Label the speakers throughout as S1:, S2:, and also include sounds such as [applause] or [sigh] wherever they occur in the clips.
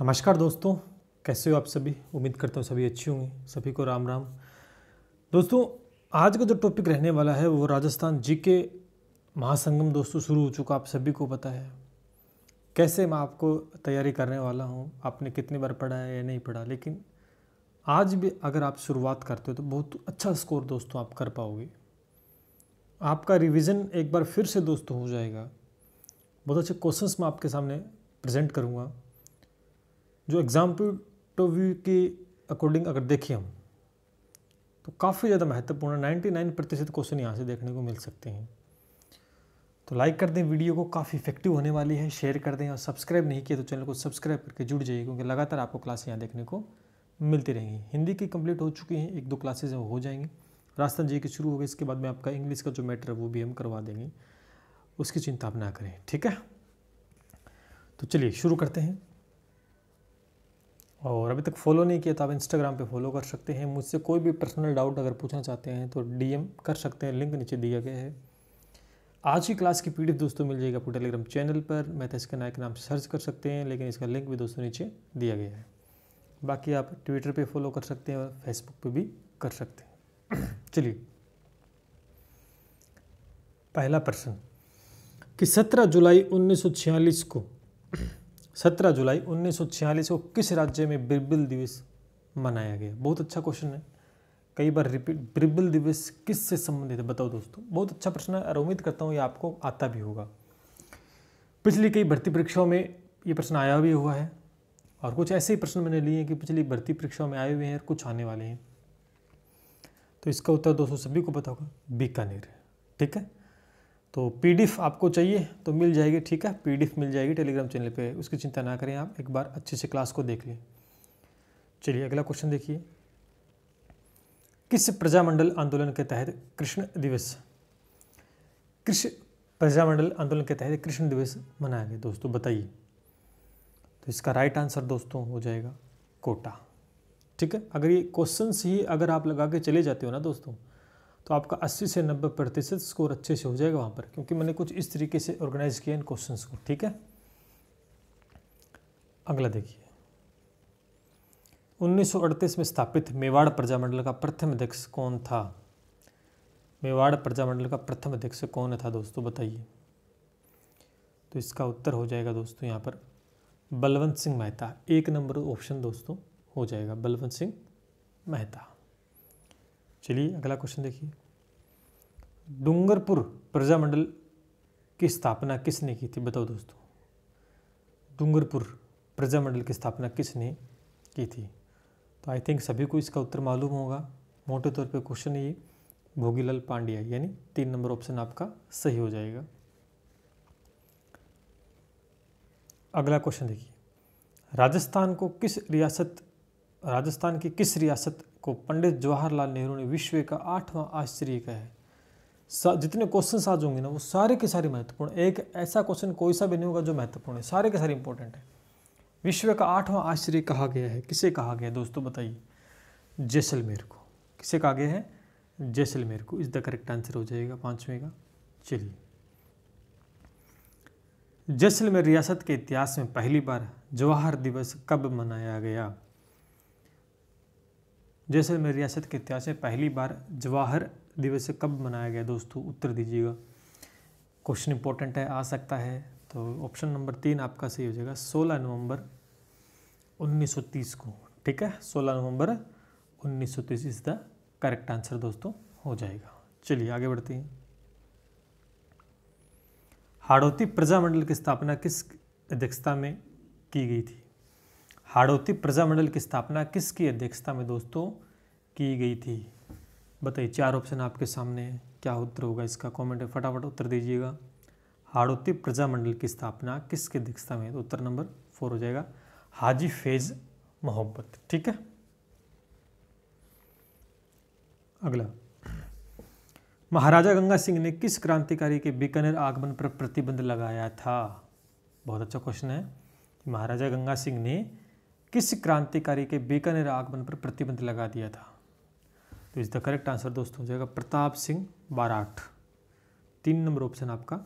S1: नमस्कार दोस्तों कैसे हो आप सभी उम्मीद करता हूँ सभी अच्छी होंगी सभी को राम राम दोस्तों आज का जो टॉपिक रहने वाला है वो राजस्थान जी के महासंगम दोस्तों शुरू हो चुका आप सभी को पता है कैसे मैं आपको तैयारी करने वाला हूँ आपने कितनी बार पढ़ा है या नहीं पढ़ा लेकिन आज भी अगर आप शुरुआत करते हो तो बहुत अच्छा स्कोर दोस्तों आप कर पाओगे आपका रिविज़न एक बार फिर से दोस्तों हो जाएगा बहुत अच्छे क्वेश्चंस मैं आपके सामने प्रेजेंट करूँगा जो एग्ज़ाम्पल टू व्यू के अकॉर्डिंग अगर देखें हम तो काफ़ी ज़्यादा महत्वपूर्ण नाइन्टी नाइन प्रतिशत क्वेश्चन यहाँ से देखने को मिल सकते हैं तो लाइक कर दें वीडियो को काफ़ी इफेक्टिव होने वाली है शेयर कर दें और सब्सक्राइब नहीं किया तो चैनल को सब्सक्राइब करके जुड़ जाइए क्योंकि लगातार आपको क्लास यहाँ देखने को मिलती रहेंगी हिंदी की कंप्लीट हो चुकी हैं एक दो क्लासेज हो जाएंगी राजस्थान जी की शुरू हो गए इसके बाद में आपका इंग्लिश का जो मैटर है वो भी हम करवा देंगे उसकी चिंता आप ना करें ठीक है तो चलिए शुरू करते हैं और अभी तक फॉलो नहीं किया तो आप इंस्टाग्राम पे फॉलो कर सकते हैं मुझसे कोई भी पर्सनल डाउट अगर पूछना चाहते हैं तो डीएम कर सकते हैं लिंक नीचे दिया गया है आज की क्लास की पीडीएफ दोस्तों मिल जाएगी आपको टेलीग्राम चैनल पर मैथस्का तो नायक नाम सर्च कर सकते हैं लेकिन इसका लिंक भी दोस्तों नीचे दिया गया है बाकी आप ट्विटर पर फॉलो कर सकते हैं और फेसबुक पर भी कर सकते हैं [clears throat] चलिए पहला प्रश्न कि सत्रह जुलाई उन्नीस को सत्रह जुलाई 1946 को किस राज्य में बिरबिल दिवस मनाया गया बहुत अच्छा क्वेश्चन है कई बार रिपीट बिरबिल दिवस किस से संबंधित है बताओ दोस्तों बहुत अच्छा प्रश्न है और उम्मीद करता हूँ ये आपको आता भी होगा पिछली कई भर्ती परीक्षाओं में ये प्रश्न आया भी हुआ है और कुछ ऐसे ही प्रश्न मैंने लिए हैं कि पिछली भर्ती परीक्षाओं में आए हुए हैं और कुछ आने वाले हैं तो इसका उत्तर दोस्तों सभी को पता होगा बीकानेर ठीक है तो पी आपको चाहिए तो मिल जाएगी ठीक है पी मिल जाएगी टेलीग्राम चैनल पे उसकी चिंता ना करें आप एक बार अच्छे से क्लास को देख लें चलिए अगला क्वेश्चन देखिए किस प्रजामंडल आंदोलन के तहत कृष्ण दिवस कृष्ण प्रजामंडल आंदोलन के तहत कृष्ण दिवस मनाया गया दोस्तों बताइए तो इसका राइट आंसर दोस्तों हो जाएगा कोटा ठीक है अगर ये क्वेश्चन ही अगर आप लगा के चले जाते हो ना दोस्तों तो आपका 80 से 90 प्रतिशत स्कोर अच्छे से हो जाएगा वहाँ पर क्योंकि मैंने कुछ इस तरीके से ऑर्गेनाइज किया इन क्वेश्चंस को ठीक है अगला देखिए 1938 में स्थापित मेवाड़ प्रजामंडल का प्रथम अध्यक्ष कौन था मेवाड़ प्रजामंडल का प्रथम अध्यक्ष कौन था दोस्तों बताइए तो इसका उत्तर हो जाएगा दोस्तों यहाँ पर बलवंत सिंह मेहता एक नंबर ऑप्शन दोस्तों हो जाएगा बलवंत सिंह मेहता चलिए अगला क्वेश्चन देखिए डूंगरपुर प्रजामंडल की स्थापना किसने की थी बताओ दोस्तों डूंगरपुर प्रजामंडल की स्थापना किसने की थी तो आई थिंक सभी को इसका उत्तर मालूम होगा मोटे तौर पे क्वेश्चन ये भोगीलाल पांड्या यानी तीन नंबर ऑप्शन आपका सही हो जाएगा अगला क्वेश्चन देखिए राजस्थान को किस रियासत राजस्थान की किस रियासत को पंडित जवाहरलाल नेहरू ने विश्व का आठवां आश्चर्य कहा है जितने क्वेश्चन आज होंगे ना वो सारे के सारे महत्वपूर्ण एक ऐसा क्वेश्चन कोई सा भी नहीं होगा जो महत्वपूर्ण है सारे के सारे इंपॉर्टेंट है विश्व का आठवां आश्चर्य कहा गया है किसे कहा गया है दोस्तों बताइए जैसलमेर को किसे कहा गया है जैसलमेर को इस द करेक्ट आंसर हो जाएगा पांचवें का चलिए जैसलमेर रियासत के इतिहास में पहली बार जवाहर दिवस कब मनाया गया जैसलमेर रियासत के इतिहास में पहली बार जवाहर दिवस कब मनाया गया दोस्तों उत्तर दीजिएगा क्वेश्चन इंपॉर्टेंट है आ सकता है तो ऑप्शन नंबर तीन आपका सही हो जाएगा 16 नवंबर 1930 को ठीक है 16 November 1930 is the correct answer दोस्तों हो जाएगा चलिए आगे बढ़ते हैं हाड़ौती प्रजामंडल की स्थापना किस अध्यक्षता में की गई थी हाड़ौती प्रजामंडल की स्थापना किसकी अध्यक्षता में दोस्तों की गई थी बताइए चार ऑप्शन आपके सामने है क्या उत्तर होगा इसका कमेंट में फटाफट उत्तर दीजिएगा हाड़ौती प्रजामंडल की स्थापना किसकी अध्यक्षता में तो उत्तर नंबर फोर हो जाएगा हाजी फैज मोहब्बत ठीक है अगला महाराजा गंगा सिंह ने किस क्रांतिकारी के बीकानेर आगमन पर प्रतिबंध लगाया था बहुत अच्छा क्वेश्चन है महाराजा गंगा सिंह ने किस क्रांतिकारी के बीकानेर आगमन पर प्रतिबंध लगा दिया था तो इस द करेक्ट आंसर दोस्तों हो जाएगा प्रताप सिंह बाराठ तीन नंबर ऑप्शन आपका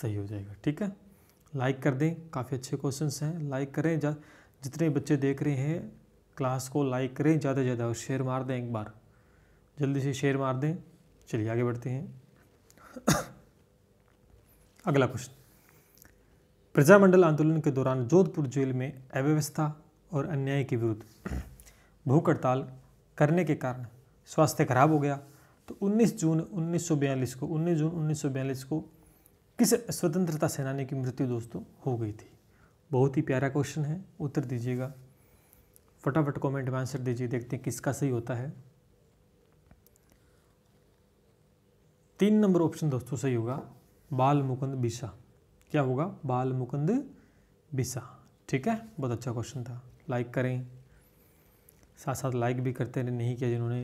S1: सही हो जाएगा ठीक है लाइक कर दें काफ़ी अच्छे क्वेश्चन हैं लाइक करें जितने बच्चे देख रहे हैं क्लास को लाइक करें ज़्यादा से ज़्यादा और शेयर मार दें एक बार जल्दी से शेयर मार दें चलिए आगे बढ़ते हैं अगला क्वेश्चन प्रजामंडल आंदोलन के दौरान जोधपुर जेल में अव्यवस्था और अन्याय के विरुद्ध भूख हड़ताल करने के कारण स्वास्थ्य खराब हो गया तो 19 जून 1942 को 19 जून 1942 को किस स्वतंत्रता सेनानी की मृत्यु दोस्तों हो गई थी बहुत ही प्यारा क्वेश्चन है उत्तर दीजिएगा फटाफट कमेंट में आंसर दीजिए देखते हैं किसका सही होता है तीन नंबर ऑप्शन दोस्तों सही होगा बाल मुकुंद बिसा क्या होगा बाल मुकुंद बिसा ठीक है बहुत अच्छा क्वेश्चन था लाइक करें साथ साथ लाइक भी करते रहे नहीं किया जिन्होंने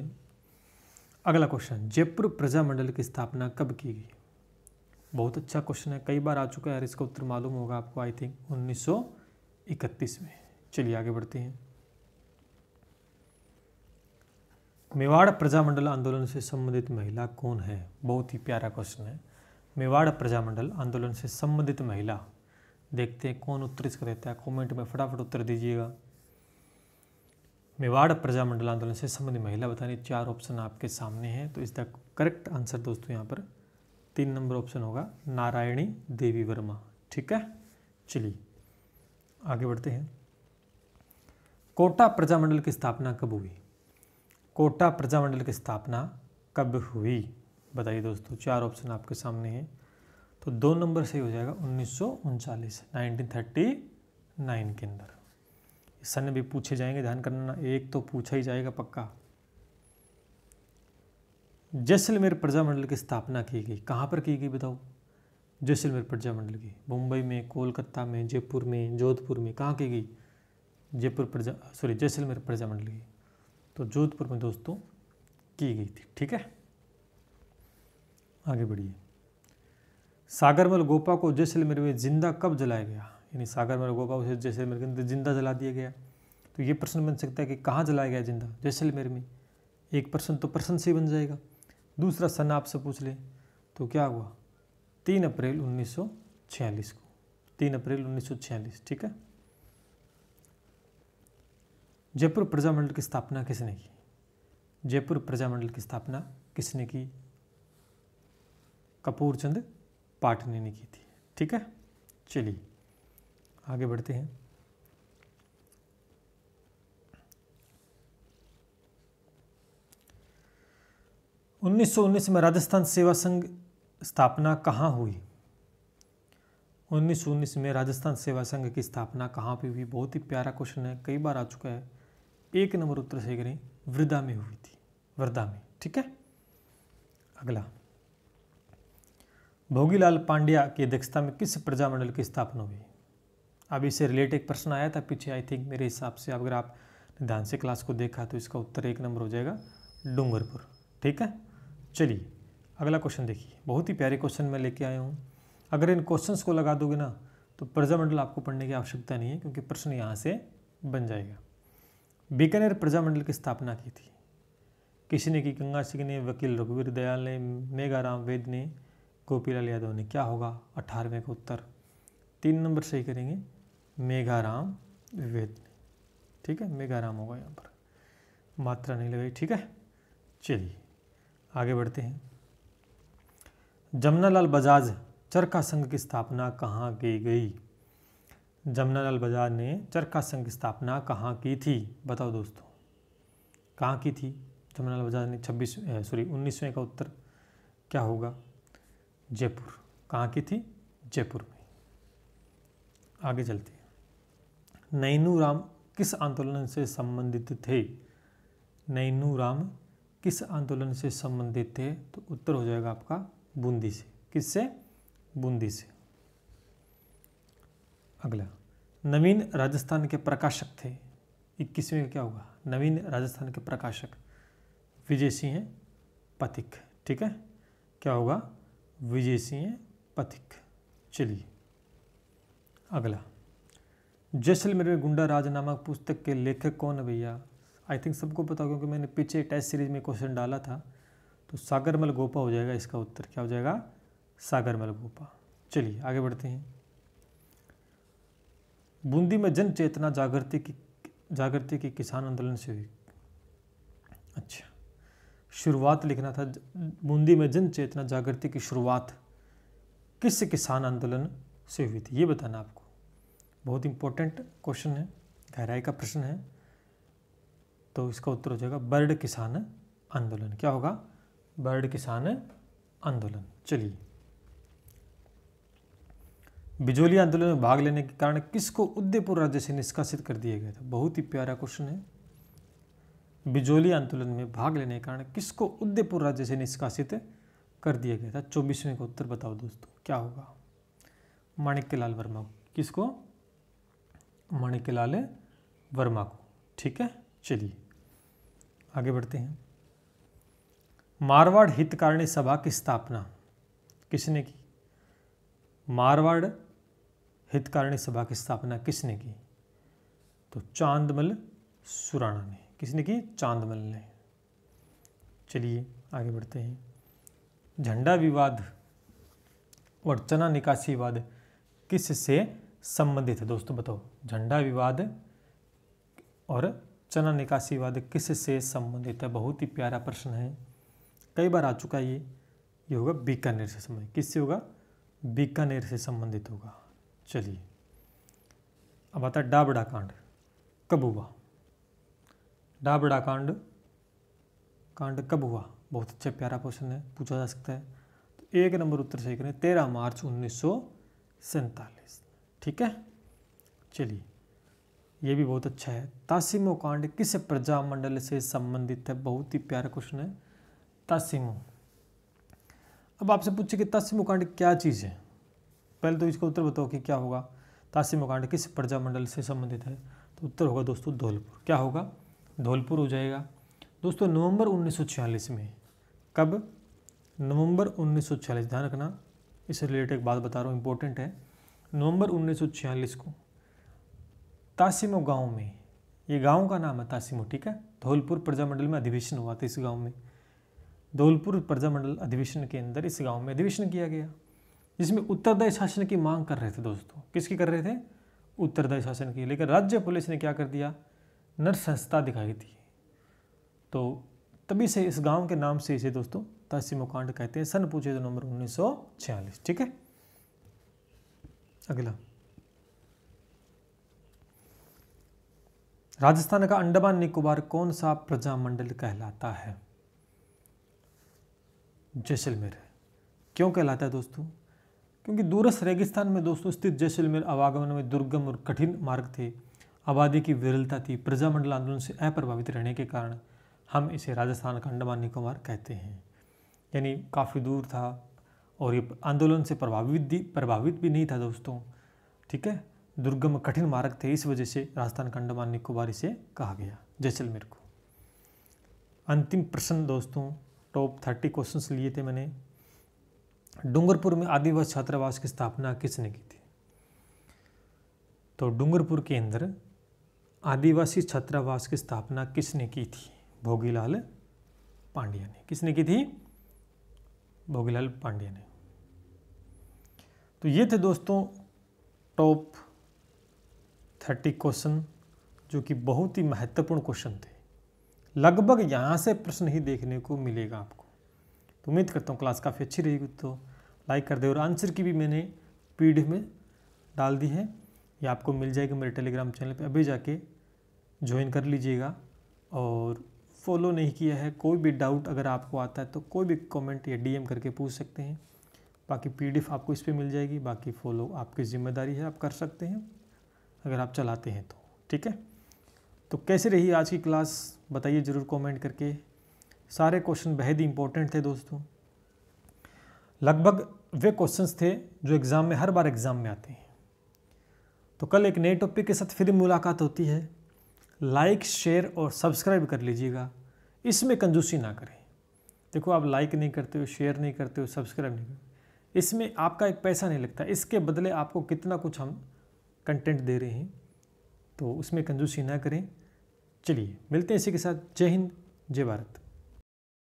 S1: अगला क्वेश्चन जयपुर प्रजा मंडल की स्थापना कब की गई बहुत अच्छा क्वेश्चन है कई बार आ चुका है यार इसका उत्तर मालूम होगा आपको आई थिंक 1931 में चलिए आगे बढ़ते हैं मेवाड़ प्रजामंडल आंदोलन से संबंधित महिला कौन है बहुत ही प्यारा क्वेश्चन है मेवाड़ प्रजामंडल आंदोलन से संबंधित महिला देखते हैं कौन उत्तर इसका देता है कमेंट में फटाफट उत्तर दीजिएगा मेवाड़ प्रजा मंडल आंदोलन से संबंधित महिला बताने चार ऑप्शन आपके सामने हैं तो इसका करेक्ट आंसर दोस्तों यहाँ पर तीन नंबर ऑप्शन होगा नारायणी देवी वर्मा ठीक है चलिए आगे बढ़ते हैं कोटा प्रजामंडल की स्थापना कब हुई कोटा प्रजामंडल की स्थापना कब हुई बताइए दोस्तों चार ऑप्शन आपके सामने हैं तो दो नंबर सही हो जाएगा उन्नीस सौ के अंदर सन भी पूछे जाएंगे ध्यान करना एक तो पूछा ही जाएगा पक्का जैसलमेर प्रजामंडल की स्थापना की गई कहाँ पर की गई बताओ जैसलमेर प्रजामंडल की मुंबई में कोलकाता में जयपुर में जोधपुर में कहाँ की गई जयपुर प्रजा सॉरी जैसलमेर प्रजामंडल की तो जोधपुर में दोस्तों की गई थी ठीक है आगे बढ़िए सागरमल गोपा को जैसलमेर में जिंदा कब जलाया गया यानी सागर में होगा उसे जैसे मेरे अंदर जिंदा जला दिया गया तो ये प्रश्न बन सकता है कि कहाँ जलाया गया जिंदा जैसलमेर में एक प्रश्न तो प्रश्न से बन जाएगा दूसरा सन आपसे पूछ लें तो क्या हुआ तीन अप्रैल उन्नीस को तीन अप्रैल उन्नीस ठीक है जयपुर प्रजामंडल की स्थापना किसने की जयपुर प्रजामंडल की स्थापना किसने की कपूरचंद पाटनी ने की थी ठीक है चलिए आगे बढ़ते हैं उन्नीस सौ उन्नीस में राजस्थान सेवा संघ स्थापना कहाँ हुई उन्नीस सौ उन्नीस में राजस्थान सेवा संघ की स्थापना कहाँ पे हुई बहुत ही प्यारा क्वेश्चन है कई बार आ चुका है एक नंबर उत्तर सही करें वृद्धा में हुई थी वृद्धा में ठीक है अगला भोगीलाल पांड्या की अध्यक्षता में किस प्रजामंडल की स्थापना हुई अब इससे रिलेटेड एक प्रश्न आया था पीछे आई थिंक मेरे हिसाब से अगर आप ध्यान से क्लास को देखा तो इसका उत्तर एक नंबर हो जाएगा डूंगरपुर ठीक है चलिए अगला क्वेश्चन देखिए बहुत ही प्यारे क्वेश्चन मैं लेके आया हूँ अगर इन क्वेश्चंस को लगा दोगे ना तो प्रजामंडल आपको पढ़ने की आवश्यकता नहीं है क्योंकि प्रश्न यहाँ से बन जाएगा बीकानेर प्रजामंडल की स्थापना की थी किसी ने की गंगा सिंह ने वकील रघुवीर दयाल ने मेघाराम वेद ने गोपीलाल यादव ने क्या होगा अठारहवें का उत्तर तीन नंबर सही करेंगे मेघाराम द्विवेदी ठीक है मेघाराम होगा यहाँ पर मात्रा नहीं लगेगी ठीक है चलिए आगे बढ़ते हैं जमुनालाल बजाज चरखा संघ की स्थापना कहाँ की गई जमुनालाल बजाज ने चरखा संघ की स्थापना कहाँ की थी बताओ दोस्तों कहाँ की थी जमुनालाल बजाज ने छब्बीस सॉरी उन्नीसवें का उत्तर क्या होगा जयपुर कहाँ की थी जयपुर में आगे चलते हैं नैनू राम किस आंदोलन से संबंधित थे नैनू राम किस आंदोलन से संबंधित थे तो उत्तर हो जाएगा आपका बूंदी से किससे बूंदी से अगला नवीन राजस्थान के प्रकाशक थे इक्कीसवें क्या होगा नवीन राजस्थान के प्रकाशक विजय सिंह पथिक ठीक है क्या होगा विजय सिंह पथिक चलिए अगला जैसलमेर में गुंडा राज नामक पुस्तक के लेखक कौन है भैया आई थिंक सबको पता क्योंकि मैंने पीछे टेस्ट सीरीज में क्वेश्चन डाला था तो सागरमल गोपा हो जाएगा इसका उत्तर क्या हो जाएगा सागरमल गोपा चलिए आगे बढ़ते हैं बूंदी में जन चेतना जागृति की जागृति की किसान आंदोलन से हुई अच्छा शुरुआत लिखना था बूंदी में जन चेतना जागृति की शुरुआत किस किसान आंदोलन से हुई थी ये बताना आपको बहुत इंपॉर्टेंट क्वेश्चन है गहराई का प्रश्न है तो इसका उत्तर हो जाएगा बर्ड किसान आंदोलन क्या होगा बर्ड किसान आंदोलन चलिए बिजोली आंदोलन में भाग लेने के कारण किसको उदयपुर राज्य से निष्कासित कर दिया गया था बहुत ही प्यारा क्वेश्चन है बिजोली आंदोलन में भाग लेने के कारण किसको उदयपुर राज्य से निष्कासित कर दिया गया था चौबीसवें का उत्तर बताओ दोस्तों क्या होगा माणिक्य लाल वर्मा किसको माणिकलाल वर्मा को ठीक है चलिए आगे बढ़ते हैं मारवाड़ हितकारिणी सभा की स्थापना किसने की मारवाड़ हितकारिणी सभा की स्थापना किसने की तो चांदमल सुराणा ने किसने की चांदमल ने चलिए आगे बढ़ते हैं झंडा विवाद और चना निकासी वाद किस से संबंधित है दोस्तों बताओ झंडा विवाद और चना निकासी विवाद किस से संबंधित है बहुत ही प्यारा प्रश्न है कई बार आ चुका है ये ये होगा बीकानेर से संबंधित किससे होगा बीकानेर से संबंधित होगा चलिए अब आता है डाबड़ा कांड कब हुआ डाबड़ा कांड कांड कब हुआ बहुत अच्छा प्यारा क्वेश्चन है पूछा जा सकता है तो एक नंबर उत्तर सही करें तेरह मार्च उन्नीस सौ सैंतालीस ठीक है चलिए ये भी बहुत अच्छा है तासिमो कांड किस प्रजामंडल से संबंधित है बहुत ही प्यारा क्वेश्चन है तासिमो अब आपसे पूछे कि तासिमो कांड क्या चीज़ है पहले तो इसका उत्तर बताओ कि क्या होगा तासिमो कांड किस प्रजामंडल से संबंधित है तो उत्तर होगा दोस्तों धौलपुर क्या होगा धौलपुर हो जाएगा दोस्तों नवंबर उन्नीस में कब नवंबर उन्नीस ध्यान रखना इससे रिलेटेड बात बता रहा हूँ इंपॉर्टेंट है नवंबर उन्नीस को तासिमो गांव में ये गांव का नाम है तासिमो ठीक है धौलपुर प्रजामंडल में अधिवेशन हुआ था इस गांव में धौलपुर प्रजामंडल अधिवेशन के अंदर इस गांव में अधिवेशन किया गया जिसमें उत्तरदायी शासन की मांग कर रहे थे दोस्तों किसकी कर रहे थे उत्तरदायी शासन की लेकिन राज्य पुलिस ने क्या कर दिया नरसंस्था दिखाई थी तो तभी से इस गांव के नाम से इसे दोस्तों तासिमो कांड कहते हैं सन पूछे तो नंबर उन्नीस ठीक है अगला राजस्थान का अंडमान निकोबार कौन सा प्रजामंडल कहलाता है जैसलमेर क्यों कहलाता है दोस्तों क्योंकि दूरस्थ रेगिस्तान में दोस्तों स्थित जैसलमेर आवागमन में दुर्गम और कठिन मार्ग थे आबादी की विरलता थी प्रजामंडल आंदोलन से अप्रभावित रहने के कारण हम इसे राजस्थान का अंडमान निकोबार कहते हैं यानी काफ़ी दूर था और ये आंदोलन से प्रभावित भी प्रभावित भी नहीं था दोस्तों ठीक है दुर्गम कठिन मार्ग थे इस वजह से राजस्थान का अंडमान निकोबार इसे कहा गया जैसलमेर को अंतिम प्रश्न दोस्तों टॉप थर्टी क्वेश्चंस लिए थे मैंने डूंगरपुर में आदिवासी छात्रावास की स्थापना किसने की थी तो डूंगरपुर के अंदर आदिवासी छात्रावास की स्थापना किसने की थी भोगीलाल पांड्या ने किसने की थी भोगीलाल पांड्या ने तो ये थे दोस्तों टॉप थर्टी क्वेश्चन जो कि बहुत ही महत्वपूर्ण क्वेश्चन थे लगभग यहाँ से प्रश्न ही देखने को मिलेगा आपको तो उम्मीद करता हूँ क्लास काफ़ी अच्छी रहेगी तो लाइक कर दे और आंसर की भी मैंने पीडीएफ में डाल दी है ये आपको मिल जाएगी मेरे टेलीग्राम चैनल पे अभी जाके ज्वाइन कर लीजिएगा और फॉलो नहीं किया है कोई भी डाउट अगर आपको आता है तो कोई भी कमेंट या डीएम करके पूछ सकते हैं बाकी पीडीएफ आपको इस पर मिल जाएगी बाकी फॉलो आपकी ज़िम्मेदारी है आप कर सकते हैं अगर आप चलाते हैं तो ठीक है तो कैसे रही आज की क्लास बताइए ज़रूर कमेंट करके सारे क्वेश्चन बेहद ही इंपॉर्टेंट थे दोस्तों लगभग वे क्वेश्चंस थे जो एग्ज़ाम में हर बार एग्ज़ाम में आते हैं तो कल एक नए टॉपिक के साथ फिर मुलाकात होती है लाइक शेयर और सब्सक्राइब कर लीजिएगा इसमें कंजूसी ना करें देखो आप लाइक नहीं करते हो शेयर नहीं करते हो सब्सक्राइब नहीं करते इसमें आपका एक पैसा नहीं लगता इसके बदले आपको कितना कुछ हम कंटेंट दे रहे हैं तो उसमें कंजूसी ना करें चलिए मिलते हैं इसी के साथ जय हिंद जय भारत